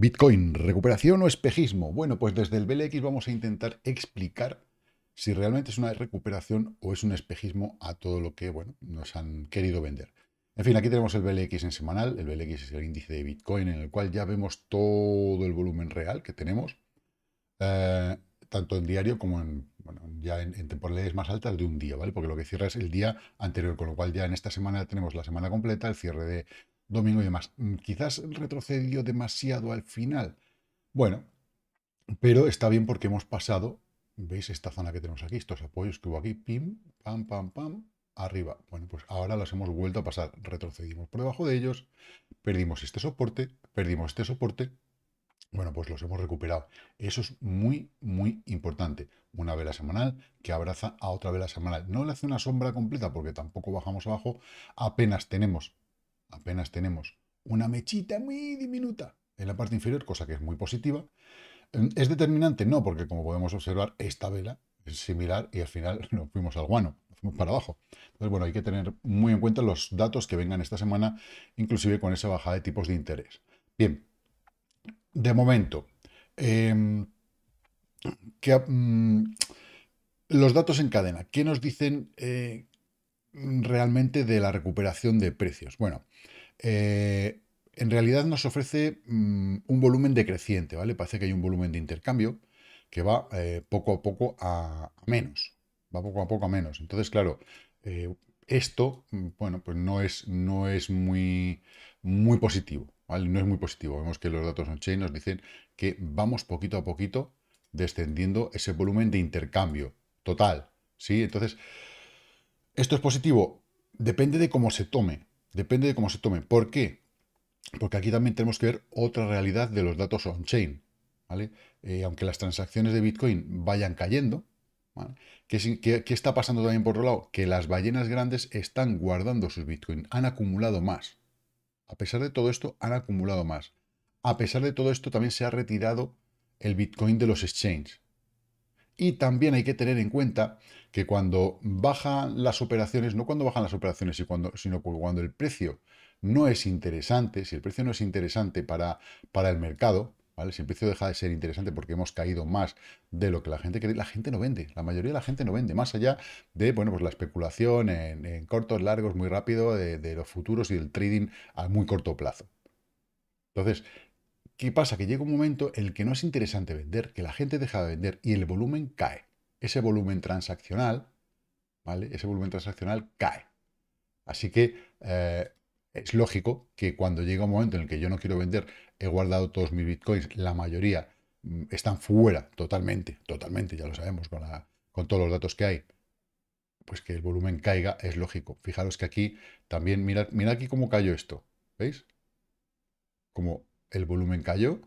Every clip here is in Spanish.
Bitcoin, recuperación o espejismo. Bueno, pues desde el BLX vamos a intentar explicar si realmente es una recuperación o es un espejismo a todo lo que bueno, nos han querido vender. En fin, aquí tenemos el BLX en semanal. El BLX es el índice de Bitcoin en el cual ya vemos todo el volumen real que tenemos, eh, tanto en diario como en, bueno, ya en, más altas de un día, ¿vale? Porque lo que cierra es el día anterior, con lo cual ya en esta semana tenemos la semana completa, el cierre de, domingo y demás. Mm, quizás retrocedió demasiado al final. Bueno, pero está bien porque hemos pasado, veis esta zona que tenemos aquí, estos apoyos que hubo aquí, pim, pam, pam, pam, arriba. Bueno, pues ahora los hemos vuelto a pasar. Retrocedimos por debajo de ellos, perdimos este soporte, perdimos este soporte. Bueno, pues los hemos recuperado. Eso es muy, muy importante. Una vela semanal que abraza a otra vela semanal. No le hace una sombra completa porque tampoco bajamos abajo. Apenas tenemos apenas tenemos una mechita muy diminuta en la parte inferior, cosa que es muy positiva. ¿Es determinante? No, porque como podemos observar, esta vela es similar y al final nos fuimos al guano, fuimos para abajo. Entonces, bueno, hay que tener muy en cuenta los datos que vengan esta semana, inclusive con esa bajada de tipos de interés. Bien, de momento, em, mm, los datos en cadena, ¿qué nos dicen? Eh, realmente de la recuperación de precios? Bueno, eh, en realidad nos ofrece mm, un volumen decreciente, ¿vale? Parece que hay un volumen de intercambio que va eh, poco a poco a menos, va poco a poco a menos. Entonces, claro, eh, esto, mm, bueno, pues no es, no es muy, muy positivo, ¿vale? No es muy positivo. Vemos que los datos on-chain nos dicen que vamos poquito a poquito descendiendo ese volumen de intercambio total, ¿sí? Entonces, esto es positivo, depende de cómo se tome, depende de cómo se tome. ¿Por qué? Porque aquí también tenemos que ver otra realidad de los datos on-chain. Eh, aunque las transacciones de Bitcoin vayan cayendo, ¿Qué, qué está pasando también por otro lado? Que las ballenas grandes están guardando sus Bitcoin, han acumulado más. A pesar de todo esto, han acumulado más. A pesar de todo esto, también se ha retirado el Bitcoin de los exchanges. Y también hay que tener en cuenta que cuando bajan las operaciones, no cuando bajan las operaciones, sino cuando el precio no es interesante, si el precio no es interesante para, para el mercado, ¿Vale? Si el precio deja de ser interesante porque hemos caído más de lo que la gente cree, la gente no vende, la mayoría de la gente no vende, más allá de bueno, pues la especulación en, cortos, largos, muy rápido, de, de, los futuros y del trading a muy corto plazo. Entonces, ¿Qué pasa? Que llega un momento en el que no es interesante vender, que la gente deja de vender y el volumen cae. Ese volumen transaccional, ¿vale? Ese volumen transaccional cae. Así que eh, es lógico que cuando llega un momento en el que yo no quiero vender, he guardado todos mis bitcoins, la mayoría mm, están fuera totalmente, totalmente, ya lo sabemos con, con todos los datos que hay. Pues que el volumen caiga es lógico. Fijaros que aquí también, mirad, mirad aquí cómo cayó esto, ¿veis? Como el volumen cayó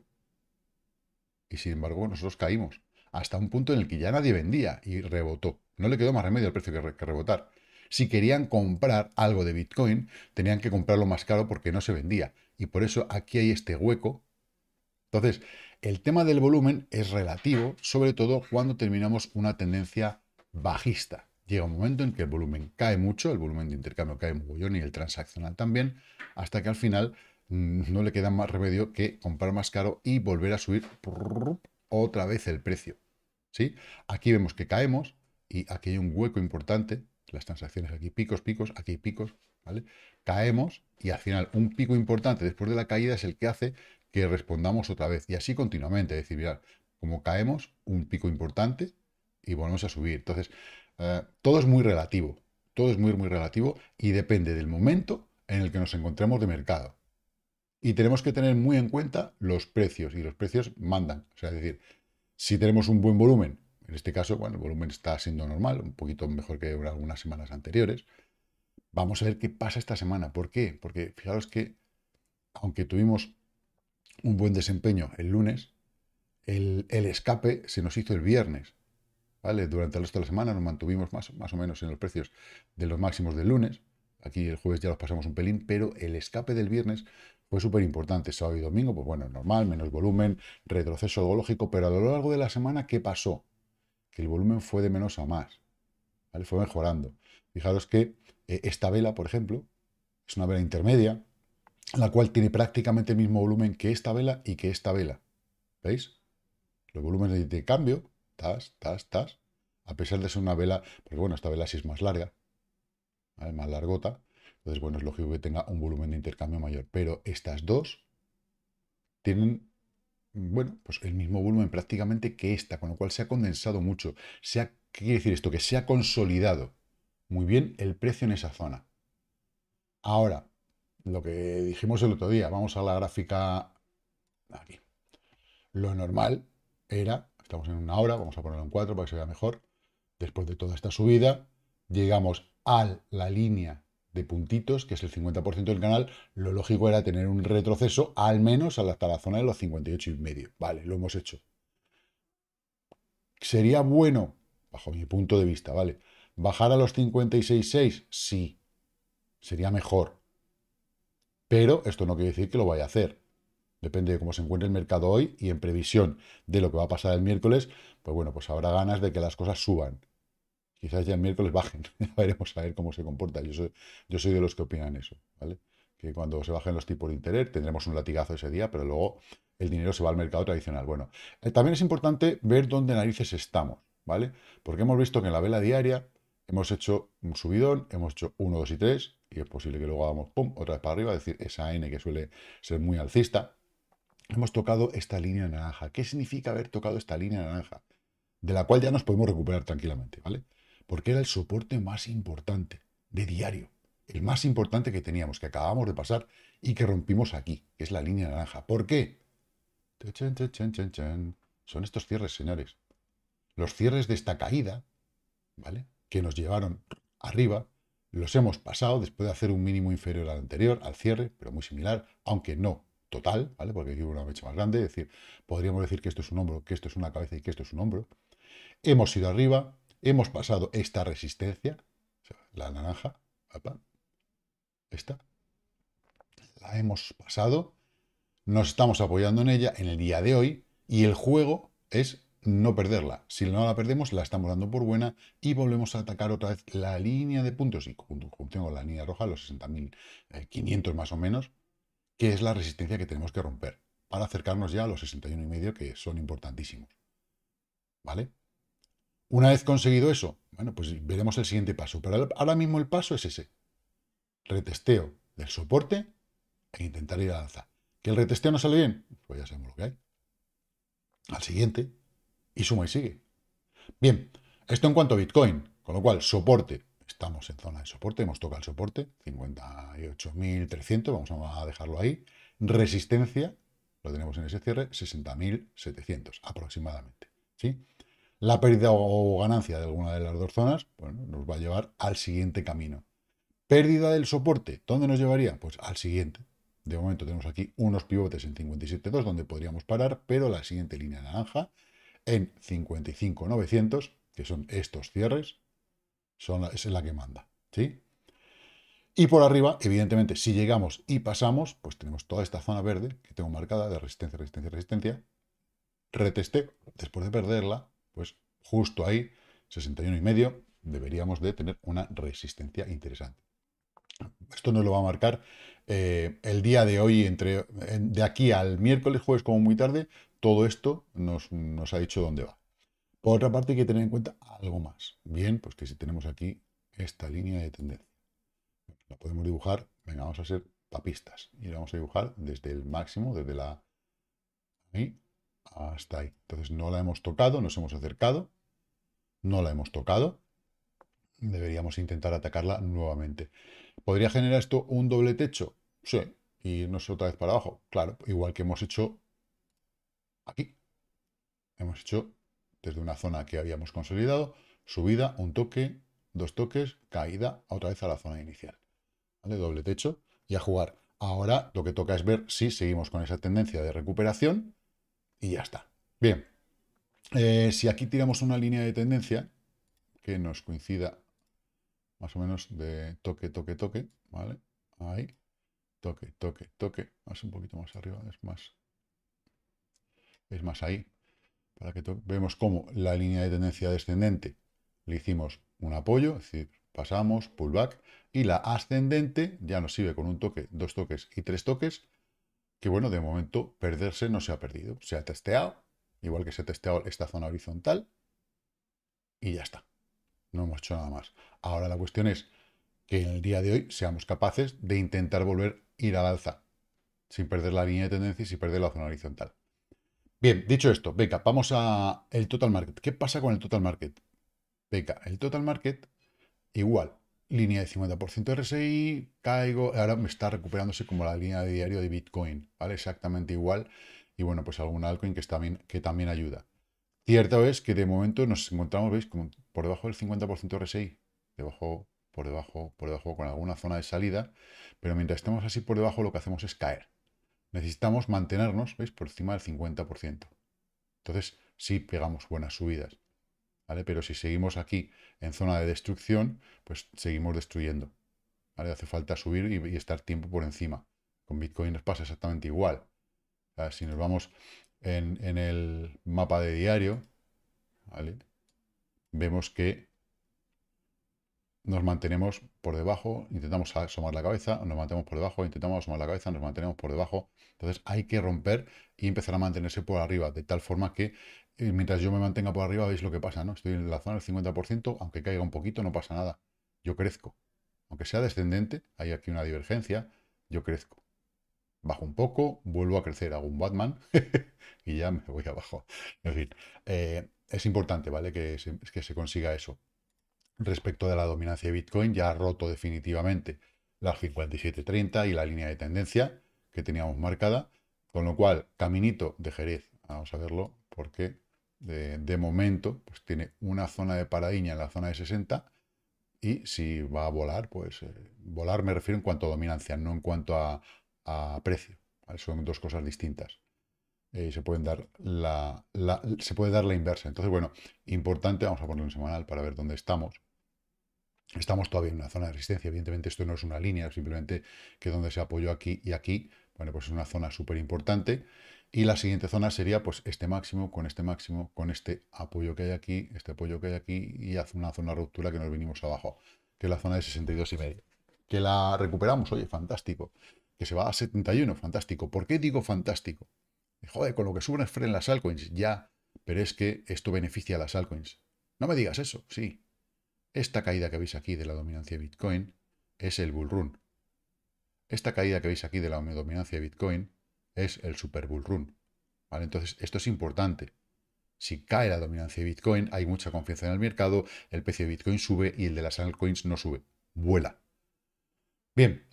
y sin embargo nosotros caímos hasta un punto en el que ya nadie vendía y rebotó. No le quedó más remedio al precio que, rebotar. Si querían comprar algo de Bitcoin, tenían que comprarlo más caro porque no se vendía. Y por eso aquí hay este hueco. Entonces, el tema del volumen es relativo, sobre todo cuando terminamos una tendencia bajista. Llega un momento en que el volumen cae mucho, el volumen de intercambio cae mucho y el transaccional también, hasta que al final no le queda más remedio que comprar más caro y volver a subir otra vez el precio. ¿sí? Aquí vemos que caemos y aquí hay un hueco importante. Las transacciones aquí picos, picos, aquí picos, ¿vale? Caemos y al final un pico importante después de la caída es el que hace que respondamos otra vez y así continuamente. Es decir, mirad, como caemos, un pico importante y volvemos a subir. Entonces, eh, todo es muy relativo. Todo es muy, muy relativo y depende del momento en el que nos encontremos de mercado. Y tenemos que tener muy en cuenta los precios, y los precios mandan. O sea, es decir, si tenemos un buen volumen, en este caso, bueno, el volumen está siendo normal, un poquito mejor que algunas semanas anteriores, vamos a ver qué pasa esta semana. ¿Por qué? Porque fijaros que, aunque tuvimos un buen desempeño el lunes, el, escape se nos hizo el viernes. ¿Vale? Durante el resto de la semana nos mantuvimos más, más o menos en los precios de los máximos del lunes. Aquí el jueves ya los pasamos un pelín, pero el escape del viernes fue súper importante. Sábado y domingo, pues bueno, normal, menos volumen, retroceso ecológico, pero a lo largo de la semana, ¿qué pasó? Que el volumen fue de menos a más. ¿vale? Fue mejorando. Fijaros que eh, esta vela, por ejemplo, es una vela intermedia, la cual tiene prácticamente el mismo volumen que esta vela y que esta vela. ¿Veis? Los volúmenes de cambio, tas, tas, tas, a pesar de ser una vela, pues bueno, esta vela sí es más larga, más largota, entonces, bueno, es lógico que tenga un volumen de intercambio mayor, pero estas dos tienen, bueno, pues el mismo volumen prácticamente que esta, con lo cual se ha condensado mucho. Se ha, ¿Qué quiere decir esto? Que se ha consolidado muy bien el precio en esa zona. Ahora, lo que dijimos el otro día, vamos a la gráfica aquí. Lo normal era, estamos en una hora, vamos a ponerlo en cuatro para que se vea mejor, después de toda esta subida, llegamos a la línea de puntitos, que es el 50% del canal, lo lógico era tener un retroceso al menos hasta la zona de los 58 y medio. Vale, lo hemos hecho. ¿Sería bueno, bajo mi punto de vista, vale, bajar a los 56.6? Sí, sería mejor. Pero esto no quiere decir que lo vaya a hacer. Depende de cómo se encuentre el mercado hoy y en previsión de lo que va a pasar el miércoles, pues bueno, pues habrá ganas de que las cosas suban. Quizás ya el miércoles bajen. veremos a ver cómo se comporta. Yo soy, yo soy de los que opinan eso, ¿vale? Que cuando se bajen los tipos de interés tendremos un latigazo ese día, pero luego el dinero se va al mercado tradicional. Bueno, eh, también es importante ver dónde narices estamos, ¿vale? Porque hemos visto que en la vela diaria hemos hecho un subidón, hemos hecho 1, 2 y 3, y es posible que luego hagamos pum, otra vez para arriba, es decir, esa N que suele ser muy alcista. Hemos tocado esta línea naranja. ¿Qué significa haber tocado esta línea naranja? De la cual ya nos podemos recuperar tranquilamente, ¿vale? porque era el soporte más importante de diario, el más importante que teníamos, que acabamos de pasar y que rompimos aquí, que es la línea naranja. ¿Por qué? Son estos cierres, señores. Los cierres de esta caída, ¿vale? Que nos llevaron arriba, los hemos pasado después de hacer un mínimo inferior al anterior, al cierre, pero muy similar, aunque no total, ¿vale? Porque aquí hubo una mecha más grande, es decir, podríamos decir que esto es un hombro, que esto es una cabeza y que esto es un hombro. Hemos ido arriba, Hemos pasado esta resistencia, la naranja, esta, la hemos pasado, nos estamos apoyando en ella en el día de hoy y el juego es no perderla. Si no la perdemos, la estamos dando por buena y volvemos a atacar otra vez la línea de puntos y tengo la línea roja, los 60.500 eh, más o menos, que es la resistencia que tenemos que romper para acercarnos ya a los 61,5, que son importantísimos. ¿Vale? Una vez conseguido eso, bueno, pues veremos el siguiente paso. Pero ahora mismo el paso es ese. Retesteo del soporte e intentar ir a alza. ¿Que el retesteo no sale bien? Pues ya sabemos lo que hay. Al siguiente. Y suma y sigue. Bien, esto en cuanto a Bitcoin. Con lo cual, soporte. Estamos en zona de soporte, hemos tocado el soporte, 58.300, vamos a dejarlo ahí. Resistencia, lo tenemos en ese cierre, 60.700 aproximadamente. ¿sí? la pérdida o ganancia de alguna de las dos zonas, nos va a llevar al siguiente camino. Pérdida del soporte, ¿dónde nos llevaría? Pues al siguiente. De momento tenemos aquí unos pivotes en 57.2 donde podríamos parar, pero la siguiente línea naranja en 55.900, que son estos cierres, son es la que manda. ¿sí? Y por arriba, evidentemente, si llegamos y pasamos, pues tenemos toda esta zona verde que tengo marcada de resistencia, resistencia, resistencia, Retesté, después de perderla pues justo ahí, 61 y medio, deberíamos de tener una resistencia interesante. Esto nos lo va a marcar eh, el día de hoy, entre de aquí al miércoles, jueves como muy tarde, todo esto nos, nos, ha dicho dónde va. Por otra parte, hay que tener en cuenta algo más. Bien, pues que si tenemos aquí esta línea de tendencia, la podemos dibujar, venga, vamos a ser papistas, y la vamos a dibujar desde el máximo, desde la... Ahí, hasta ahí. Entonces no la hemos tocado, nos hemos acercado, no la hemos tocado. Deberíamos intentar atacarla nuevamente. ¿Podría generar esto un doble techo? Sí. Y irnos otra vez para abajo. Claro, igual que hemos hecho aquí. Hemos hecho desde una zona que habíamos consolidado, subida, un toque, dos toques, caída, otra vez a la zona inicial. ¿Vale? Doble techo y a jugar. Ahora lo que toca es ver si seguimos con esa tendencia de recuperación y ya está. Bien, eh, si aquí tiramos una línea de tendencia que nos coincida más o menos de toque, toque, toque, ¿vale? Ahí, toque, toque, toque, más un poquito más arriba, es más, es más ahí, para que vemos cómo la línea de tendencia descendente le hicimos un apoyo, es decir, pasamos, pullback, y la ascendente ya nos sirve con un toque, dos toques y tres toques, que bueno, de momento perderse no se ha perdido. Se ha testeado, igual que se ha testeado esta zona horizontal, y ya está. No hemos hecho nada más. Ahora la cuestión es que en el día de hoy seamos capaces de intentar volver a ir al alza, sin perder la línea de tendencia y sin perder la zona horizontal. Bien, dicho esto, venga, vamos a el total market. ¿Qué pasa con el total market? Venga, el total market, igual, línea de 50% RSI, caigo, ahora me está recuperándose como la línea de diario de Bitcoin, ¿vale? Exactamente igual. Y bueno, pues algún altcoin que, que también ayuda. Cierto es que de momento nos encontramos, veis, como por debajo del 50% RSI, debajo, por debajo, por debajo, con alguna zona de salida, pero mientras estemos así por debajo lo que hacemos es caer. Necesitamos mantenernos, veis, por encima del 50%. Entonces, sí pegamos buenas subidas. Pero si seguimos aquí en zona de destrucción, pues seguimos destruyendo. Hace falta subir y, estar tiempo por encima. Con Bitcoin nos pasa exactamente igual. si nos vamos en, el mapa de diario, vemos que nos mantenemos por debajo, intentamos asomar la cabeza, nos mantenemos por debajo, intentamos asomar la cabeza, nos mantenemos por debajo. Entonces hay que romper y empezar a mantenerse por arriba, de tal forma que mientras yo me mantenga por arriba, veis lo que pasa, ¿no? Estoy en la zona del 50%, aunque caiga un poquito, no pasa nada. Yo crezco. Aunque sea descendente, hay aquí una divergencia, yo crezco. Bajo un poco, vuelvo a crecer, hago un Batman y ya me voy abajo. En fin, eh, es importante, ¿vale? Que se, que se consiga eso. Respecto de la dominancia de Bitcoin, ya ha roto definitivamente las 57.30 y la línea de tendencia que teníamos marcada, con lo cual, caminito de Jerez, vamos a verlo, porque de, momento, pues tiene una zona de paradiña en la zona de 60 y si va a volar, pues eh, volar me refiero en cuanto a dominancia, no en cuanto a, precio. Son dos cosas distintas. Eh, se, pueden dar la, se puede dar la inversa. Entonces, bueno, importante, vamos a ponerlo en semanal para ver dónde estamos. Estamos todavía en una zona de resistencia, evidentemente esto no es una línea, simplemente que donde se apoyó aquí y aquí, bueno, pues es una zona súper importante. Y la siguiente zona sería pues este máximo con este máximo, con este apoyo que hay aquí, este apoyo que hay aquí y hace una zona ruptura que nos vinimos abajo, que es la zona de 62 y medio. Que la recuperamos, oye, fantástico. Que se va a 71, fantástico. ¿Por qué digo fantástico? Joder, con lo que suben Fren las altcoins, ya, pero es que esto beneficia a las altcoins. No me digas eso, sí. Esta caída que veis aquí de la dominancia de Bitcoin es el bull run. Esta caída que veis aquí de la dominancia de Bitcoin es el Super Bull Run. ¿vale? Entonces, esto es importante. Si cae la dominancia de Bitcoin, hay mucha confianza en el mercado, el precio de Bitcoin sube y el de las altcoins no sube, vuela. Bien,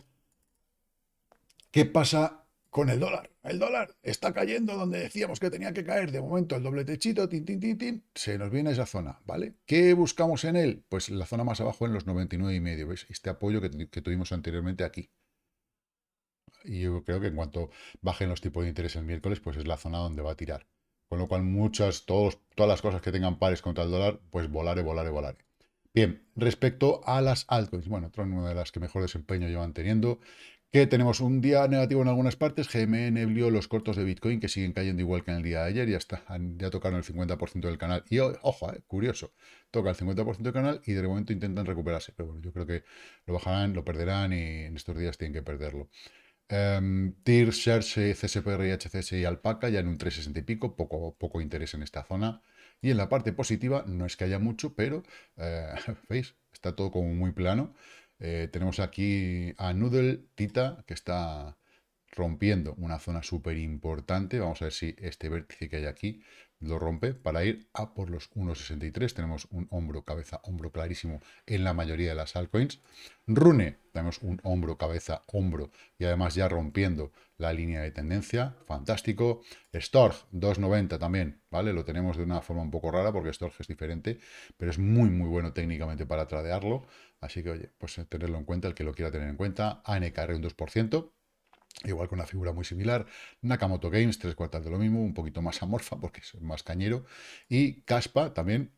¿qué pasa con el dólar? El dólar está cayendo donde decíamos que tenía que caer. De momento, el doble techito, tin, se nos viene esa zona, ¿vale? ¿Qué buscamos en él? Pues la zona más abajo en los 99,5, ves Este apoyo que tuvimos anteriormente aquí. Y yo creo que en cuanto bajen los tipos de interés el miércoles, pues es la zona donde va a tirar. Con lo cual, muchas, todos, todas las cosas que tengan pares contra el dólar, pues volare, volare, volare. Bien, respecto a las altcoins, bueno, otra una de las que mejor desempeño llevan teniendo, que tenemos un día negativo en algunas partes, GMN neblio, los cortos de Bitcoin que siguen cayendo igual que en el día de ayer, ya, está, ya tocaron el 50% del canal, y ojo, eh, curioso, toca el 50% del canal y de momento intentan recuperarse, pero bueno, yo creo que lo bajarán, lo perderán y en estos días tienen que perderlo. Em, TIR, Search, CSPR, HCS y Alpaca ya en un 360 y pico, poco, poco interés en esta zona. Y en la parte positiva, no es que haya mucho, pero eh, veis, está todo como muy plano. Eh, tenemos aquí a Noodle, Tita, que está rompiendo una zona súper importante. Vamos a ver si este vértice que hay aquí lo rompe para ir a por los 1.63. Tenemos un hombro, cabeza, hombro clarísimo en la mayoría de las altcoins. Rune, tenemos un hombro, cabeza, hombro y además ya rompiendo la línea de tendencia. Fantástico. Storg, 2.90 también, ¿vale? Lo tenemos de una forma un poco rara porque Storg es diferente, pero es muy, muy bueno técnicamente para tradearlo. Así que, oye, pues tenerlo en cuenta el que lo quiera tener en cuenta. ANKR un 2%. Igual con una figura muy similar. Nakamoto Games, tres cuartas de lo mismo, un poquito más amorfa porque es más cañero. Y Caspa también,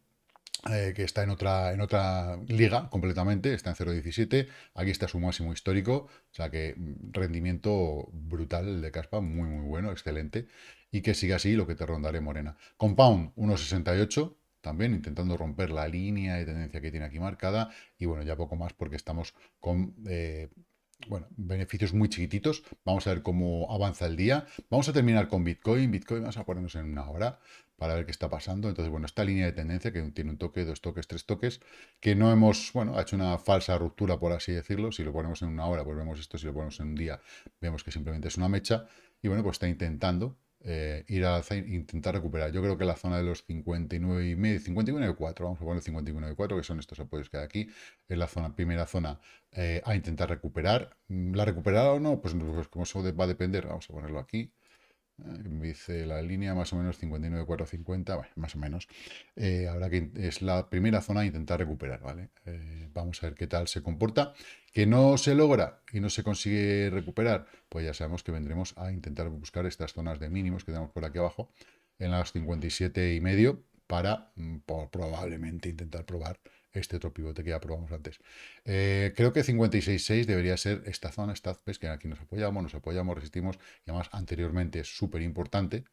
eh, que está en otra, en otra liga completamente, está en 0.17, aquí está su máximo histórico, o sea que mm, rendimiento brutal de Caspa, muy muy bueno, excelente, y que siga así lo que te rondaré Morena. Compound 1.68, también intentando romper la línea de tendencia que tiene aquí marcada, y bueno, ya poco más porque estamos con eh, bueno, beneficios muy chiquititos. Vamos a ver cómo avanza el día. Vamos a terminar con Bitcoin. Bitcoin vamos a ponernos en una hora para ver qué está pasando. Entonces, bueno, esta línea de tendencia que tiene un toque, dos toques, tres toques, que no hemos, bueno, ha hecho una falsa ruptura, por así decirlo. Si lo ponemos en una hora, pues vemos esto. Si lo ponemos en un día, vemos que simplemente es una mecha. Y bueno, pues está intentando eh, ir a e intentar recuperar. Yo creo que la zona de los 59 y medio, y 4, vamos a poner 51 y 4, que son estos apoyos que hay aquí, es la zona, primera zona eh, a intentar recuperar. Mm, ¿La recuperar o no? Pues, pues como eso va a depender, vamos a ponerlo aquí dice la línea más o menos 59,450, más o menos. Eh, ahora que es la primera zona a intentar recuperar, ¿vale? Eh, vamos a ver qué tal se comporta. Que no se logra y no se consigue recuperar, pues ya sabemos que vendremos a intentar buscar estas zonas de mínimos que tenemos por aquí abajo, en las 57 y medio, para mm, por, probablemente intentar probar este otro pivote que ya probamos antes. Eh, creo que 56.6 debería ser esta zona, esta, ves que aquí nos apoyamos, nos apoyamos, resistimos, y además anteriormente es súper importante,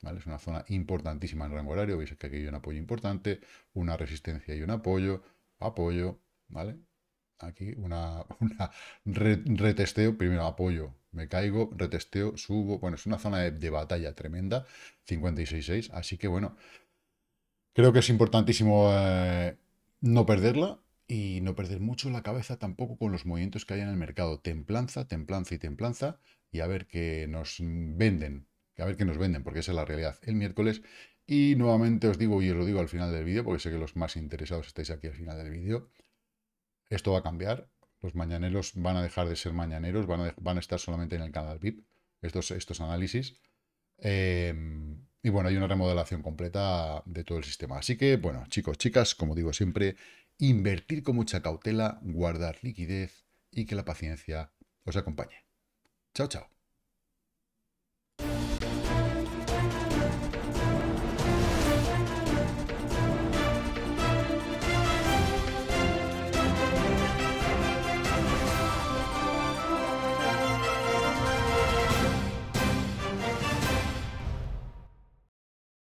¿vale? Es una zona importantísima en rango horario, veis que aquí hay un apoyo importante, una resistencia y un apoyo, apoyo, ¿vale? Aquí una, una retesteo, primero apoyo, me caigo, retesteo, subo, bueno, es una zona de, batalla tremenda, 56.6, así que bueno, creo que es importantísimo... Eh, no perderla y no perder mucho la cabeza tampoco con los movimientos que hay en el mercado. Templanza, templanza y templanza y a ver qué nos venden. A ver qué nos venden, porque esa es la realidad. El miércoles y nuevamente os digo, y os lo digo al final del vídeo, porque sé que los más interesados estáis aquí al final del vídeo, esto va a cambiar. Los mañaneros van a dejar de ser mañaneros, van a, van a estar solamente en el canal VIP, estos, estos análisis. Em, y bueno, hay una remodelación completa de todo el sistema. Así que, bueno, chicos, chicas, como digo siempre, invertir con mucha cautela, guardar liquidez y que la paciencia os acompañe. Chao, chao.